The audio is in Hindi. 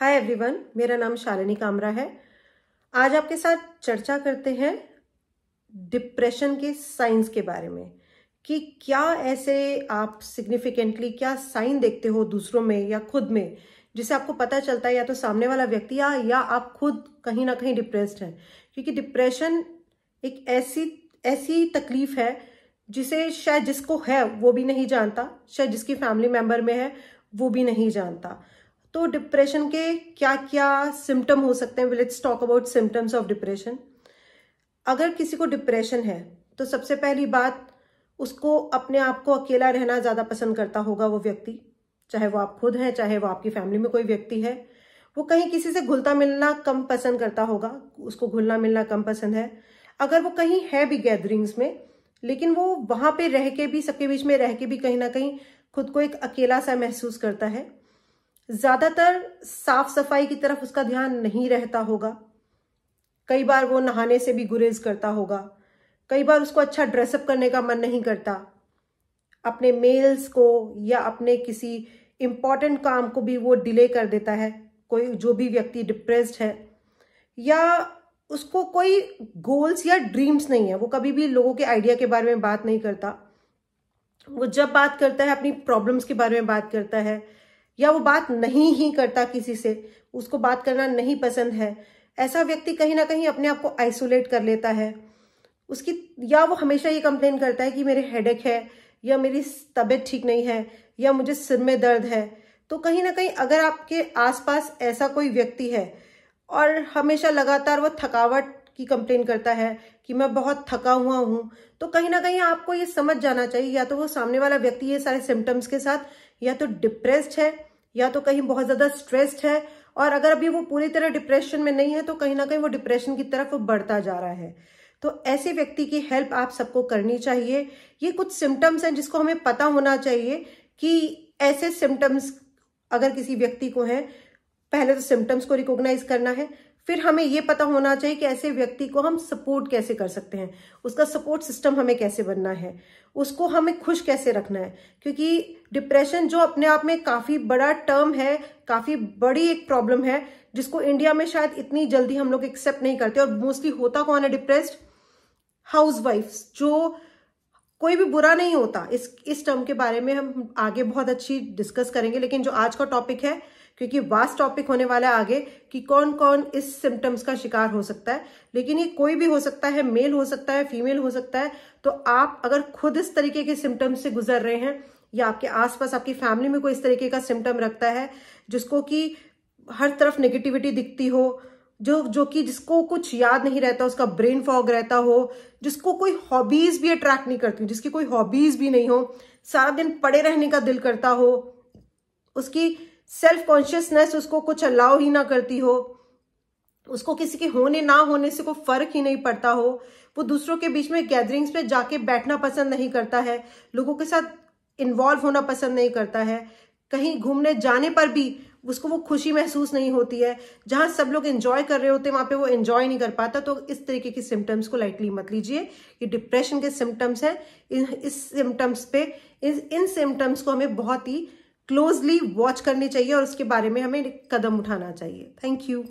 हाय एवरीवन मेरा नाम शालिनी कामरा है आज आपके साथ चर्चा करते हैं डिप्रेशन के साइंस के बारे में कि क्या ऐसे आप सिग्निफिकेंटली क्या साइन देखते हो दूसरों में या खुद में जिसे आपको पता चलता है या तो सामने वाला व्यक्ति या, या आप खुद कहीं ना कहीं डिप्रेस्ड हैं क्योंकि डिप्रेशन एक ऐसी ऐसी तकलीफ है जिसे शायद जिसको है वो भी नहीं जानता शायद जिसकी फैमिली मेंबर में है वो भी नहीं जानता तो डिप्रेशन के क्या क्या सिम्टम हो सकते हैं let's talk about symptoms of depression अगर किसी को डिप्रेशन है तो सबसे पहली बात उसको अपने आप को अकेला रहना ज़्यादा पसंद करता होगा वो व्यक्ति चाहे वो आप खुद हैं चाहे वो आपकी फैमिली में कोई व्यक्ति है वो कहीं किसी से घुलता मिलना कम पसंद करता होगा उसको घुलना मिलना कम पसंद है अगर वो कहीं है भी गैदरिंग्स में लेकिन वो वहां पे रह के भी सबके बीच में रह के भी कहीं ना कहीं खुद को एक अकेला सा महसूस करता है ज्यादातर साफ सफाई की तरफ उसका ध्यान नहीं रहता होगा कई बार वो नहाने से भी गुरेज करता होगा कई बार उसको अच्छा ड्रेसअप करने का मन नहीं करता अपने मेल्स को या अपने किसी इम्पॉर्टेंट काम को भी वो डिले कर देता है कोई जो भी व्यक्ति डिप्रेस्ड है या उसको कोई गोल्स या ड्रीम्स नहीं है वो कभी भी लोगों के आइडिया के बारे में बात नहीं करता वो जब बात करता है अपनी प्रॉब्लम्स के बारे में बात करता है या वो बात नहीं ही करता किसी से उसको बात करना नहीं पसंद है ऐसा व्यक्ति कहीं ना कहीं अपने आप को आइसोलेट कर लेता है उसकी या वो हमेशा ये कंप्लेन करता है कि मेरे हेडेक है या मेरी तबीयत ठीक नहीं है या मुझे सिर में दर्द है तो कहीं ना कहीं अगर आपके आसपास ऐसा कोई व्यक्ति है और हमेशा लगातार वो थकावट की कंप्लेन करता है कि मैं बहुत थका हुआ हूँ तो कहीं ना कहीं आपको ये समझ जाना चाहिए या तो वो सामने वाला व्यक्ति ये सारे सिम्टम्स के साथ या तो डिप्रेस्ड है या तो कहीं बहुत ज्यादा स्ट्रेस्ड है और अगर अभी वो पूरी तरह डिप्रेशन में नहीं है तो कहीं ना कहीं वो डिप्रेशन की तरफ बढ़ता जा रहा है तो ऐसे व्यक्ति की हेल्प आप सबको करनी चाहिए ये कुछ सिम्टम्स हैं जिसको हमें पता होना चाहिए कि ऐसे सिम्टम्स अगर किसी व्यक्ति को है पहले तो सिम्टम्स को रिकॉग्नाइज करना है फिर हमें ये पता होना चाहिए कि ऐसे व्यक्ति को हम सपोर्ट कैसे कर सकते हैं उसका सपोर्ट सिस्टम हमें कैसे बनना है उसको हमें खुश कैसे रखना है क्योंकि डिप्रेशन जो अपने आप में काफ़ी बड़ा टर्म है काफ़ी बड़ी एक प्रॉब्लम है जिसको इंडिया में शायद इतनी जल्दी हम लोग एक्सेप्ट नहीं करते और मोस्टली होता कौन है डिप्रेस्ड हाउस जो कोई भी बुरा नहीं होता इस इस टर्म के बारे में हम आगे बहुत अच्छी डिस्कस करेंगे लेकिन जो आज का टॉपिक है क्योंकि वास्ट टॉपिक होने वाला है आगे कि कौन कौन इस सिम्टम्स का शिकार हो सकता है लेकिन ये कोई भी हो सकता है मेल हो सकता है फीमेल हो सकता है तो आप अगर खुद इस तरीके के सिम्टम्स से गुजर रहे हैं या आपके आसपास आपकी फैमिली में कोई इस तरीके का सिम्टम रखता है जिसको कि हर तरफ नेगेटिविटी दिखती हो जो जो कि जिसको कुछ याद नहीं रहता उसका ब्रेन फॉग रहता हो जिसको कोई हॉबीज भी अट्रैक्ट नहीं करती जिसकी कोई हॉबीज भी नहीं हो सारा दिन पड़े रहने का दिल करता हो उसकी सेल्फ कॉन्शियसनेस उसको कुछ अलाउ ही ना करती हो उसको किसी के होने ना होने से कोई फर्क ही नहीं पड़ता हो वो दूसरों के बीच में गैदरिंग्स में जाके बैठना पसंद नहीं करता है लोगों के साथ इन्वॉल्व होना पसंद नहीं करता है कहीं घूमने जाने पर भी उसको वो खुशी महसूस नहीं होती है जहां सब लोग एंजॉय कर रहे होते हैं वहां पे वो एंजॉय नहीं कर पाता तो इस तरीके की सिम्टम्स को लाइटली मत लीजिए ये डिप्रेशन के सिम्टम्स हैं इस सिम्टम्स पे इस, इन सिम्टम्स को हमें बहुत ही क्लोजली वॉच करने चाहिए और उसके बारे में हमें कदम उठाना चाहिए थैंक यू